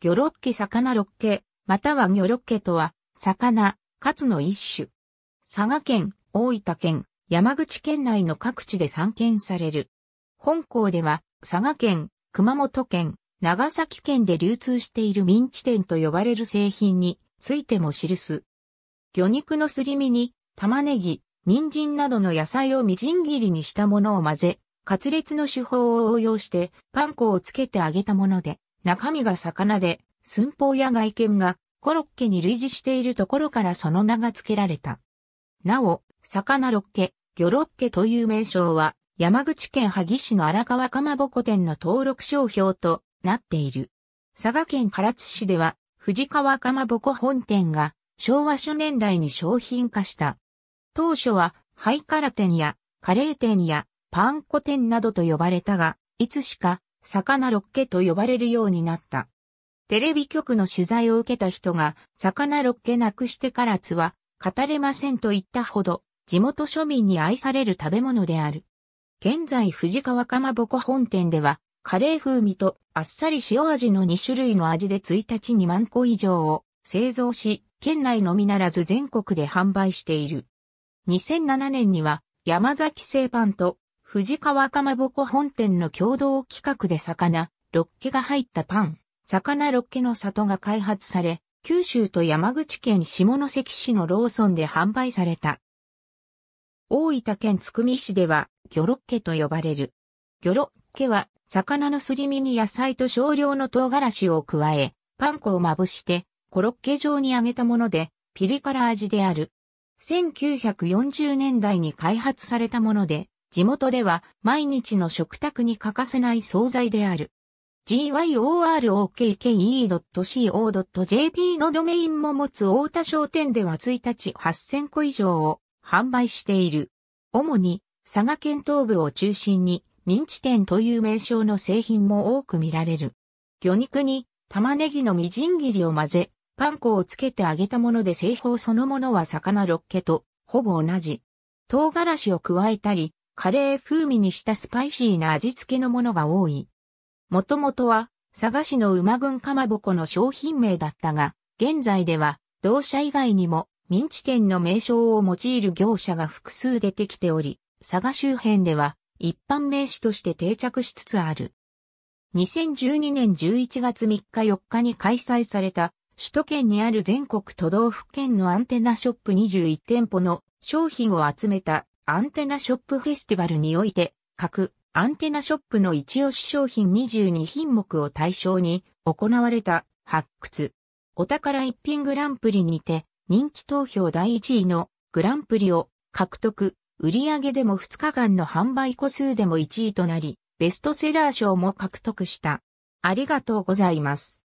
魚ロッケ魚ロッケ、または魚ロッケとは、魚、カツの一種。佐賀県、大分県、山口県内の各地で散見される。本校では、佐賀県、熊本県、長崎県で流通しているミンチ店と呼ばれる製品についても記す。魚肉のすり身に、玉ねぎ、人参などの野菜をみじん切りにしたものを混ぜ、カツレツの手法を応用してパン粉をつけて揚げたもので、中身が魚で、寸法や外見がコロッケに類似しているところからその名が付けられた。なお、魚ロッケ、魚ロッケという名称は、山口県萩市の荒川かまぼこ店の登録商標となっている。佐賀県唐津市では、藤川かまぼこ本店が昭和初年代に商品化した。当初は、ハイカラ店やカレー店やパン粉店などと呼ばれたが、いつしか魚ロッケと呼ばれるようになった。テレビ局の取材を受けた人が、魚ロッケなくしてからつは、語れませんと言ったほど、地元庶民に愛される食べ物である。現在藤川かまぼこ本店では、カレー風味とあっさり塩味の2種類の味で1日2万個以上を製造し、県内のみならず全国で販売している。2007年には山崎製パンと藤川かまぼこ本店の共同企画で魚、ロッケが入ったパン、魚ロッケの里が開発され、九州と山口県下関市のローソンで販売された。大分県津久見市では、魚ロッケと呼ばれる。魚ロッケは、魚のすり身に野菜と少量の唐辛子を加え、パン粉をまぶして、コロッケ状に揚げたもので、ピリ辛味である。1940年代に開発されたもので、地元では毎日の食卓に欠かせない惣菜である。g y o r o k k e c o j p のドメインも持つ大田商店では1日8000個以上を販売している。主に佐賀県東部を中心にミンチ店という名称の製品も多く見られる。魚肉に玉ねぎのみじん切りを混ぜ、パン粉をつけて揚げたもので製法そのものは魚ロッケとほぼ同じ。唐辛子を加えたり、カレー風味にしたスパイシーな味付けのものが多い。もともとは、佐賀市の馬群かまぼこの商品名だったが、現在では、同社以外にも、民地店の名称を用いる業者が複数出てきており、佐賀周辺では、一般名詞として定着しつつある。2012年11月3日4日に開催された、首都圏にある全国都道府県のアンテナショップ21店舗の商品を集めたアンテナショップフェスティバルにおいて、各アンテナショップの一押し商品22品目を対象に行われた発掘。お宝一品グランプリにて人気投票第1位のグランプリを獲得。売上でも2日間の販売個数でも1位となり、ベストセラー賞も獲得した。ありがとうございます。